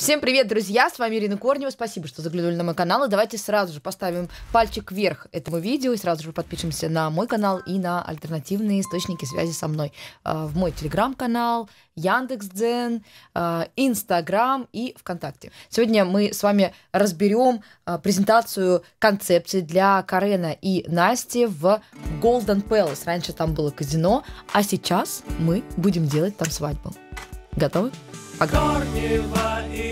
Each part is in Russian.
Всем привет, друзья! С вами Ирина Корнева. Спасибо, что заглянули на мой канал. И давайте сразу же поставим пальчик вверх этому видео и сразу же подпишемся на мой канал и на альтернативные источники связи со мной. А, в мой телеграм-канал, Яндекс.Дзен, а, Инстаграм и ВКонтакте. Сегодня мы с вами разберем а, презентацию концепции для Карена и Насти в Golden Palace. Раньше там было казино, а сейчас мы будем делать там свадьбу. Готовы? Погнали!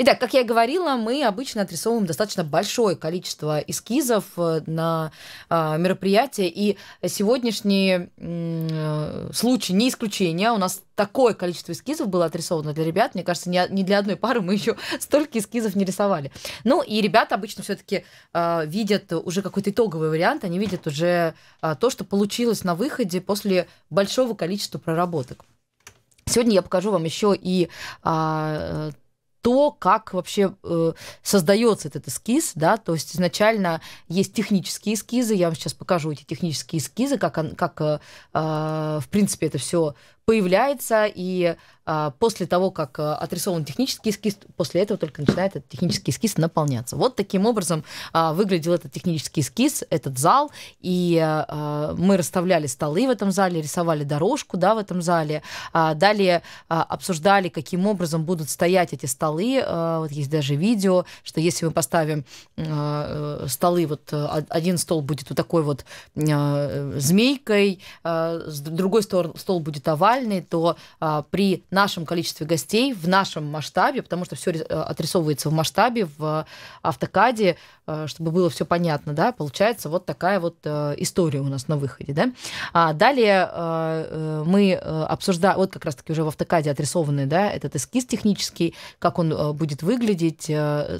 Итак, как я и говорила, мы обычно отрисовываем достаточно большое количество эскизов э, на а, мероприятие, и сегодняшний случай не исключение. У нас такое количество эскизов было отрисовано для ребят. Мне кажется, не для одной пары мы еще столько эскизов не рисовали. Ну, и ребята обычно все-таки а, видят уже какой-то итоговый вариант, они видят уже а, то, что получилось на выходе после большого количества проработок. Сегодня я покажу вам еще и а, то, как вообще э, создается этот эскиз, да, то есть изначально есть технические эскизы, я вам сейчас покажу эти технические эскизы, как, он, как э, а, в принципе это все появляется, и а, после того, как э, отрисован технический эскиз, после этого только начинает этот технический эскиз наполняться. Вот таким образом а, выглядел этот технический эскиз, этот зал, и э, а, мы расставляли столы в этом зале, рисовали дорожку да, в этом зале, а, далее а, обсуждали, каким образом будут стоять эти столы, а, вот есть даже видео, что если мы поставим а, столы, вот один стол будет вот такой вот а, змейкой, а, с другой стол, стол будет овальным, региональные, то а, при нашем количестве гостей, в нашем масштабе, потому что все э, отрисовывается в масштабе, в автокаде, э, чтобы было все понятно, да, получается вот такая вот э, история у нас на выходе, да. А далее мы обсуждаем, вот как раз-таки уже в автокаде отрисованный, да, этот эскиз технический, как он будет выглядеть,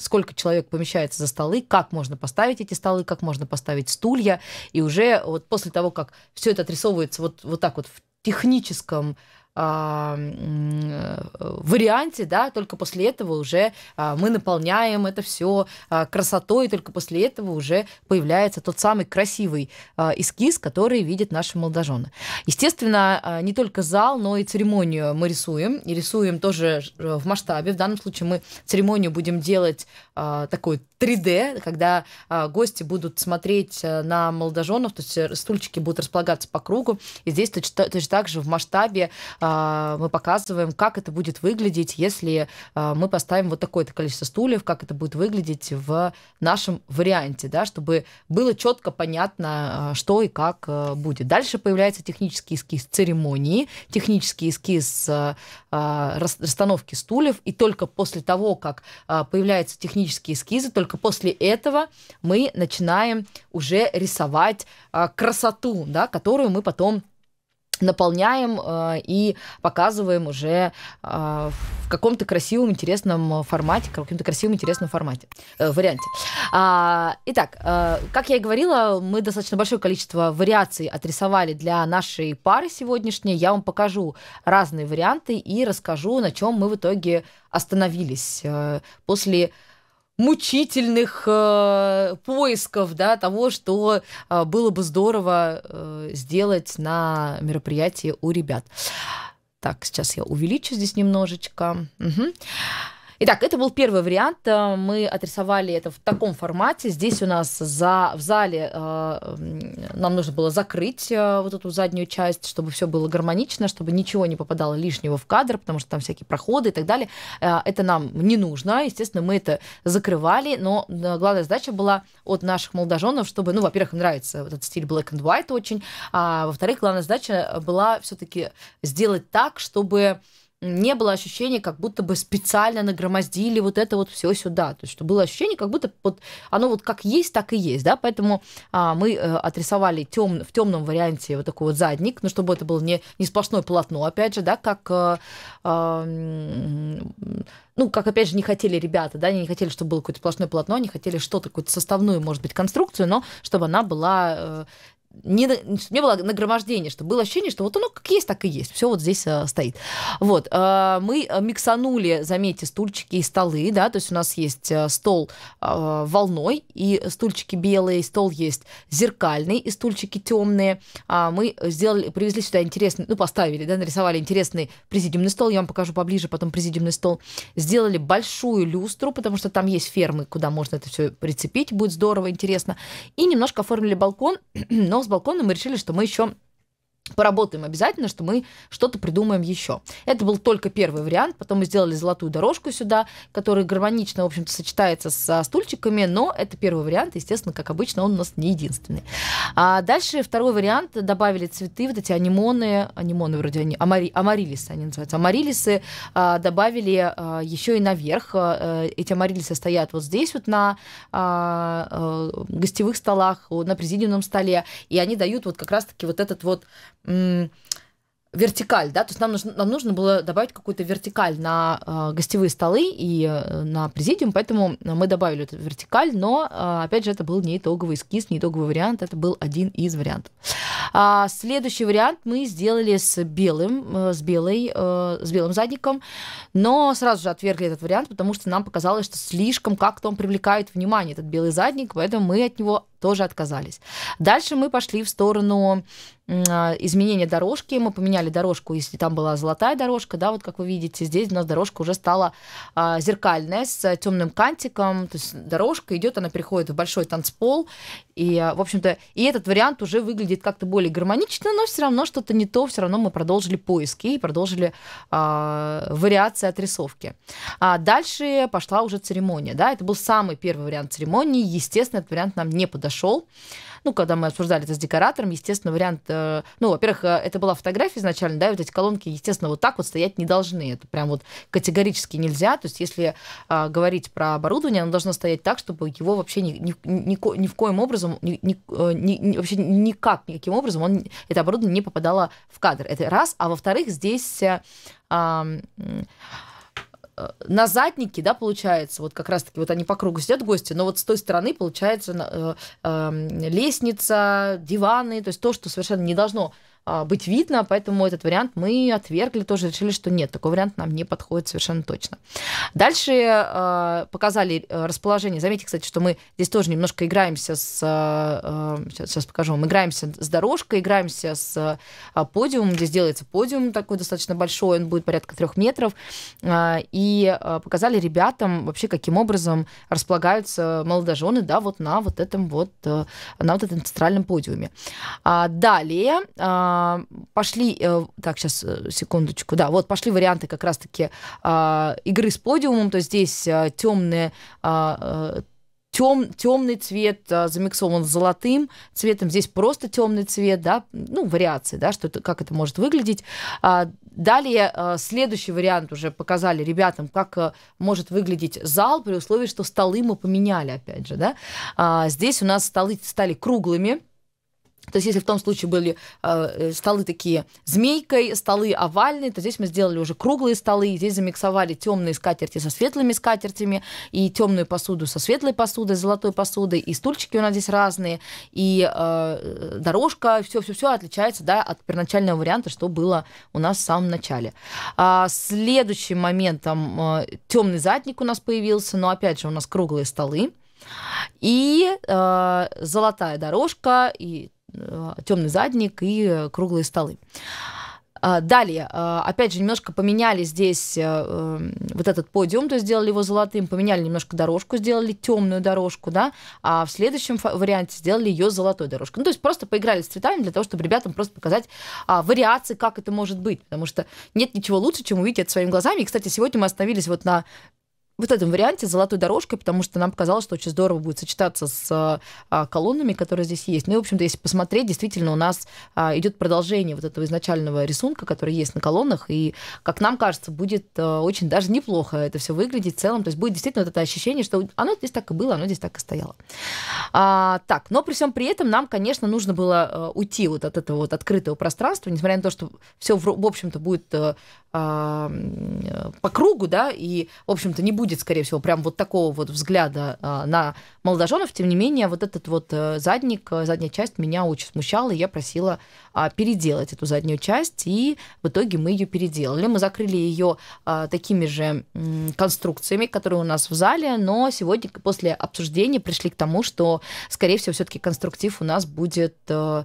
сколько человек помещается за столы, как можно поставить эти столы, как можно поставить стулья, и уже вот после того, как все это отрисовывается вот, вот так вот в техническом а, э, варианте, да, только после этого уже а, мы наполняем это все а, красотой, и только после этого уже появляется тот самый красивый эскиз, который видят наши молодожены. Естественно, не только зал, но и церемонию мы рисуем, и рисуем тоже э, в масштабе. В данном случае мы церемонию будем делать такой 3D, когда гости будут смотреть э, на молодоженов, то есть стульчики будут располагаться по кругу, и здесь точно, точно так же в масштабе а, мы показываем, как это будет выглядеть, если а, мы поставим вот такое-то количество стульев, как это будет выглядеть в нашем варианте, да, чтобы было четко понятно, а, что и как будет. Дальше появляется технический эскиз церемонии, технический эскиз расстановки стульев, и только после того, как появляются технические эскизы, только после этого мы начинаем уже рисовать красоту, да, которую мы потом наполняем э, и показываем уже э, в каком-то красивом, интересном формате, каком-то красивом, интересном формате, э, варианте. А, итак, э, как я и говорила, мы достаточно большое количество вариаций отрисовали для нашей пары сегодняшней. Я вам покажу разные варианты и расскажу, на чем мы в итоге остановились э, после мучительных э, поисков да, того, что э, было бы здорово э, сделать на мероприятии у ребят. Так, сейчас я увеличу здесь немножечко. Угу. Итак, это был первый вариант. Э, мы отрисовали это в таком формате. Здесь у нас за, в зале э, нам нужно было закрыть э, вот эту заднюю часть, чтобы все было гармонично, чтобы ничего не попадало лишнего в кадр, потому что там всякие проходы и так далее. Э, это нам не нужно. Естественно, мы это закрывали, но э, главная задача была от наших молодоженов, чтобы, ну, во-первых, нравится этот стиль black and white очень, а во-вторых, главная задача была все-таки сделать так, чтобы не было ощущения, как будто бы специально нагромоздили вот это вот все сюда. То есть, что было ощущение, как будто вот оно вот как есть, так и есть, да, поэтому а, мы э, отрисовали тем, в темном варианте вот такой вот задник, ну, чтобы это было не, не сплошное полотно, опять же, да, как э, э, ну, как, опять же, не хотели ребята, да, они не хотели, чтобы было какое-то сплошное полотно, они хотели что-то, какую-то составную, может быть, конструкцию, но чтобы она была э, не, не было нагромождения, что было ощущение, что вот оно как есть, так и есть. Все вот здесь э, стоит. Вот. Э, мы миксанули, заметьте, стульчики и столы, да, то есть у нас есть э, стол э, волной и стульчики белые, стол есть зеркальный и стульчики темные. А мы сделали, привезли сюда интересный, ну, поставили, да, нарисовали интересный президиумный стол, я вам покажу поближе потом президиумный стол. Сделали большую люстру, потому что там есть фермы, куда можно это все прицепить, будет здорово, интересно. И немножко оформили балкон, но с с балкона мы решили, что мы еще поработаем обязательно, что мы что-то придумаем еще. Это был только первый вариант, потом мы сделали золотую дорожку сюда, которая гармонично, в общем-то, сочетается со стульчиками, но это первый вариант, естественно, как обычно, он у нас не единственный. А дальше второй вариант. Добавили цветы, вот эти анимоны, анимоны вроде они, амари, амарилисы они называются. Амарилисы а, добавили а, еще и наверх. А, э, эти амарилисы стоят вот здесь вот на а, а, гостевых столах, на президиумном столе. И они дают вот как раз-таки вот этот вот... М- вертикаль, да, то есть нам нужно, нам нужно было добавить какую-то вертикаль на э, гостевые столы и э, на президиум, поэтому мы добавили эту вертикаль, но, э, опять же, это был не итоговый эскиз, не итоговый вариант, это был один из вариантов. А, следующий вариант мы сделали с белым, э, с белой, э, с белым задником, но сразу же отвергли этот вариант, потому что нам показалось, что слишком как-то он привлекает внимание, этот белый задник, поэтому мы от него тоже отказались. Дальше мы пошли в сторону а, изменения дорожки. Мы поменяли дорожку, если там была золотая дорожка, да, вот как вы видите, здесь у нас дорожка уже стала а, зеркальная с темным кантиком. То есть дорожка идет, она приходит в большой танцпол. И, а, в общем-то, и этот вариант уже выглядит как-то более гармонично, но все равно что-то не то, все равно мы продолжили поиски и продолжили а, вариации отрисовки. А дальше пошла уже церемония, да, это был самый первый вариант церемонии. Естественно, этот вариант нам не подошел дошел. Ну, когда мы обсуждали это с декоратором, естественно, вариант... Э, ну, во-первых, э, это была фотография изначально, да, вот эти колонки, естественно, вот так вот стоять не должны. Это прям вот категорически нельзя. То есть если а, говорить про оборудование, оно должно стоять так, чтобы его вообще ни, ни, ни, ни в коем образом, ни, э, ни, ни, вообще никак, никаким образом он, это оборудование не попадало в кадр. Это раз. А во-вторых, здесь... А, Э, на заднике, да, получается, вот как раз-таки вот они по кругу сидят гости, но вот с той стороны, получается, э, эм, лестница, диваны, то есть то, что совершенно не должно а, быть видно, поэтому этот вариант мы отвергли, тоже решили, что нет, такой вариант нам не подходит совершенно точно. Дальше э, показали э, расположение. Заметьте, кстати, что мы здесь тоже немножко играемся с... Сейчас, э, сейчас покажу вам. Играемся с дорожкой, играемся с подиумом. Здесь делается подиум такой достаточно большой, он будет порядка трех метров. И показали ребятам вообще, каким образом располагаются молодожены, да, вот на вот этом вот, на вот этом центральном подиуме. А, далее а, пошли, э, так, сейчас, э, секундочку, да, вот пошли варианты как раз-таки а, игры с подиумом, то есть здесь а, темные э, тем, темный цвет замиксован с золотым цветом, здесь просто темный цвет, да, ну, вариации, да, что это, как это может выглядеть. далее следующий вариант уже показали ребятам, как может выглядеть зал при условии, что столы мы поменяли, опять же, да. здесь у нас столы стали круглыми, то есть, если в том случае были э, э столы такие змейкой, столы овальные, то здесь мы сделали уже круглые столы, и здесь замиксовали темные скатерти со светлыми скатертями, и темную посуду со светлой посудой, золотой посудой, и стульчики у нас здесь разные, и э, э дорожка, все-все-все отличается да, от первоначального варианта, что было у нас в самом начале. А, следующим моментом э, темный задник у нас появился, но опять же у нас круглые столы. И э, золотая дорожка, и Э, темный задник и э, круглые столы. А, далее, э, опять же, немножко поменяли здесь эм, вот этот подиум, то есть сделали его золотым, поменяли немножко дорожку, сделали темную дорожку, да, а в следующем варианте сделали ее золотой дорожкой. Ну, то есть просто поиграли с цветами для того, чтобы ребятам просто показать а, вариации, как это может быть, потому что нет ничего лучше, чем увидеть это своими глазами. И, кстати, сегодня мы остановились вот на вот этом варианте золотой дорожкой, потому что нам показалось, что очень здорово будет сочетаться с а, колоннами, которые здесь есть. Ну и, в общем-то, если посмотреть, действительно у нас а, идет продолжение вот этого изначального рисунка, который есть на колоннах, и, как нам кажется, будет а, очень даже неплохо это все выглядеть в целом. То есть будет действительно вот это ощущение, что оно здесь так и было, оно здесь так и стояло. А, так, но при всем при этом нам, конечно, нужно было уйти вот от этого вот открытого пространства, несмотря на то, что все, в общем-то, будет а, по кругу, да, и, в общем-то, не будет будет, скорее всего, прям вот такого вот взгляда а, на молодоженов. Тем не менее, вот этот вот э, задник, э, задняя часть меня очень смущала, и я просила а, переделать эту заднюю часть, и в итоге мы ее переделали. Мы закрыли ее а, такими же конструкциями, которые у нас в зале, но сегодня после обсуждения пришли к тому, что, скорее всего, все-таки конструктив у нас будет э,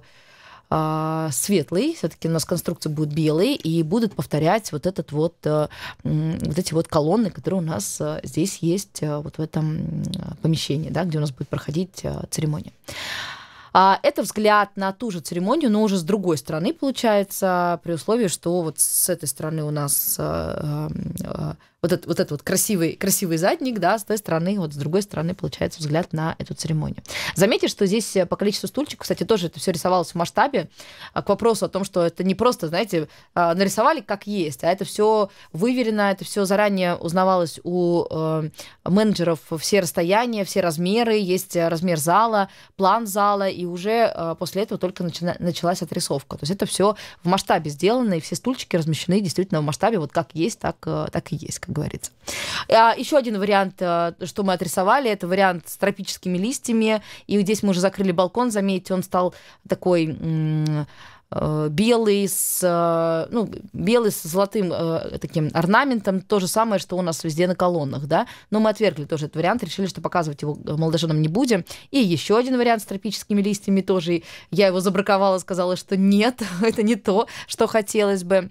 а, светлый, все-таки у нас конструкция будет белый и будут повторять вот этот вот, э, вот эти вот колонны, которые у нас э, здесь есть, э, вот в этом помещении, да, где у нас будет проходить церемония. А, это взгляд на ту же церемонию, но уже с другой стороны, получается, при условии, что вот с этой стороны у нас а, а, вот, этот, вот этот вот красивый, красивый задник, да, с той стороны, вот с другой стороны, получается, взгляд на эту церемонию. Заметьте, что здесь по количеству стульчиков, кстати, тоже это все рисовалось в масштабе, к вопросу о том, что это не просто, знаете, нарисовали как есть, а это все выверено, это все заранее узнавалось у менеджеров все расстояния, все размеры, есть размер зала, план зала, и и уже а, после этого только началась отрисовка. То есть это все в масштабе сделано, и все стульчики размещены действительно в масштабе, вот как есть, так, а, так и есть, как говорится. А еще один вариант, а, что мы отрисовали, это вариант с тропическими листьями, и здесь мы уже закрыли балкон, заметьте, он стал такой Э, белый с, э, ну, белый с золотым э, таким орнаментом, то же самое, что у нас везде на колоннах, да, но мы отвергли тоже этот вариант, решили, что показывать его молодоженам не будем. И еще один вариант с тропическими листьями тоже, я его забраковала, сказала, что нет, это не то, что хотелось бы.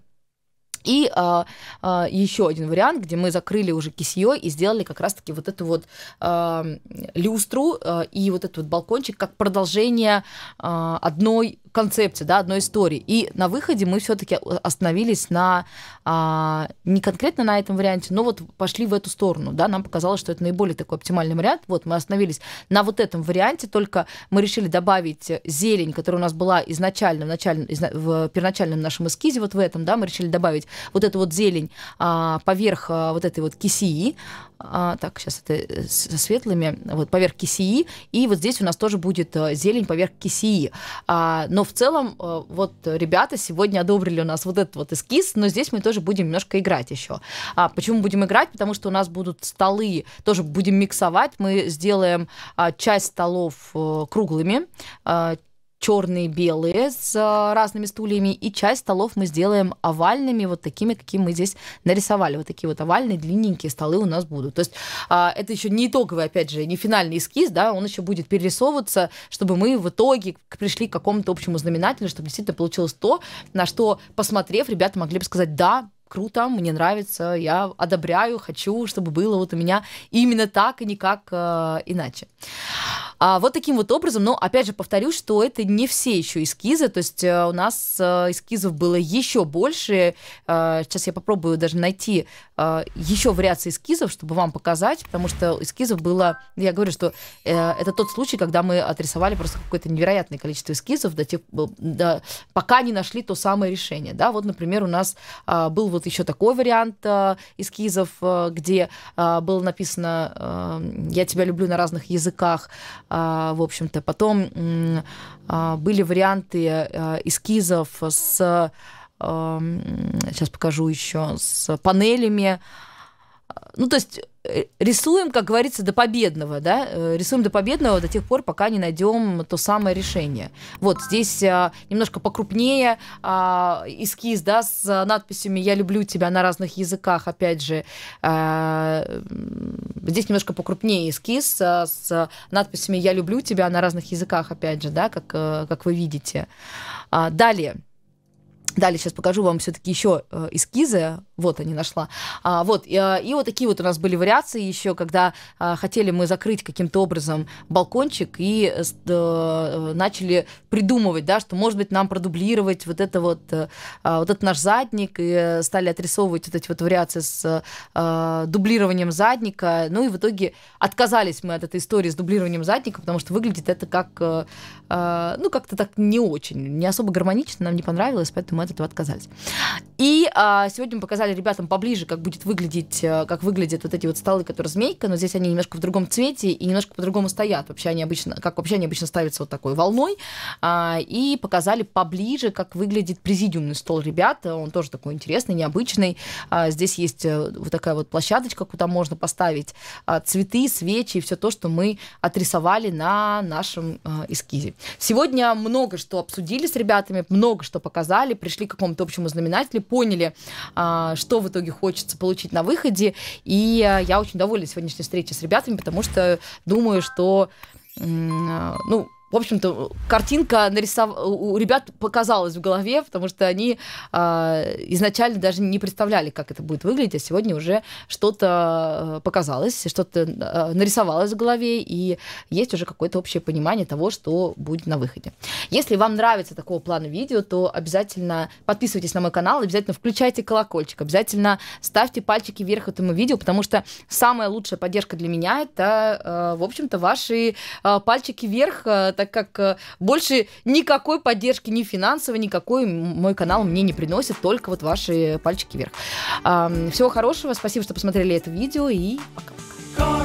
И а, а, еще один вариант, где мы закрыли уже кисье и сделали как раз-таки вот эту вот а, люстру а, и вот этот вот балкончик как продолжение а, одной концепции, да, одной истории. И на выходе мы все-таки остановились на а, не конкретно на этом варианте, но вот пошли в эту сторону, да, нам показалось, что это наиболее такой оптимальный вариант. Вот мы остановились на вот этом варианте, только мы решили добавить зелень, которая у нас была изначально в, началь... в первоначальном нашем эскизе, вот в этом, да, мы решили добавить вот эту вот зелень а, поверх а, вот этой вот кисии, а, так, сейчас это э, со светлыми, вот поверх кисии, и вот здесь у нас тоже будет э, зелень поверх кисии. А, но в целом, э, вот ребята сегодня одобрили у нас вот этот вот эскиз, но здесь мы тоже будем немножко играть еще. А, почему будем играть? Потому что у нас будут столы, тоже будем миксовать, мы сделаем а, часть столов а, круглыми, а, черные, белые с э, разными стульями, и часть столов мы сделаем овальными, вот такими, какие мы здесь нарисовали. Вот такие вот овальные, длинненькие столы у нас будут. То есть а, это еще не итоговый, опять же, не финальный эскиз, да, он еще будет перерисовываться, чтобы мы в итоге пришли к какому-то общему знаменателю, чтобы действительно получилось то, на что, посмотрев, ребята могли бы сказать, да, круто, мне нравится, я одобряю, хочу, чтобы было вот у меня именно так и никак э, иначе. А, вот таким вот образом, но опять же повторю, что это не все еще эскизы, то есть э, у нас э, эскизов было еще больше. Э, сейчас я попробую даже найти э, еще вариации эскизов, чтобы вам показать, потому что эскизов было, я говорю, что э, это тот случай, когда мы отрисовали просто какое-то невероятное количество эскизов, до тех, э, до, пока не нашли то самое решение. Да? Вот, например, у нас э, был вот был еще такой вариант э, эскизов, э, где э, было написано «Я тебя люблю» на разных языках, в общем-то. Потом были варианты эскизов с сейчас покажу еще, с панелями, ну, то есть э, рисуем, как говорится, до победного, да, э, рисуем до победного до тех пор, пока не найдем то самое решение. Вот здесь а, немножко покрупнее а, эскиз, да, с надписями «Я люблю тебя» на разных языках, опять же. А, здесь немножко покрупнее эскиз а, с надписями «Я люблю тебя» на разных языках, опять же, да, как, а, как вы видите. А, далее. Далее сейчас покажу вам все-таки еще э, эскизы. Вот они нашла. А, вот, и, э, и вот такие вот у нас были вариации еще, когда а, хотели мы закрыть каким-то образом балкончик и а, начали придумывать, да, что, может быть, нам продублировать вот это вот, а, вот этот наш задник, и стали отрисовывать вот эти вот вариации с а, дублированием задника. Ну и в итоге отказались мы от этой истории с дублированием задника, потому что выглядит это как, а, ну, как-то так не очень, не особо гармонично, нам не понравилось, поэтому от этого отказались. И а, сегодня мы показали ребятам поближе, как будет выглядеть, э, как выглядят вот эти вот столы, которые змейка, но здесь они немножко в другом цвете и немножко по-другому стоят. Вообще они обычно, как вообще они обычно ставятся вот такой волной. А, и показали поближе, как выглядит президиумный стол ребят. Он тоже такой интересный, необычный. А, здесь есть э, вот такая вот площадочка, куда можно поставить а, цветы, свечи и все то, что мы отрисовали на нашем а, эскизе. Сегодня много что обсудили с ребятами, много что показали, пришли пришли к какому-то общему знаменателю, поняли, а, что в итоге хочется получить на выходе. И э, я очень довольна сегодняшней встречей с ребятами, потому что думаю, что э, ну, в общем-то, картинка нарисов... у ребят показалась в голове, потому что они э, изначально даже не представляли, как это будет выглядеть, а сегодня уже что-то э, показалось, что-то э, нарисовалось в голове, и есть уже какое-то общее понимание того, что будет на выходе. Если вам нравится такого плана видео, то обязательно подписывайтесь на мой канал, обязательно включайте колокольчик, обязательно ставьте пальчики вверх этому видео, потому что самая лучшая поддержка для меня это, э, в общем-то, ваши э, пальчики вверх, э, так как э, больше никакой поддержки ни финансовой, никакой мой канал мне не приносит, только вот ваши пальчики вверх. Всего хорошего, спасибо, что посмотрели это видео и пока-пока.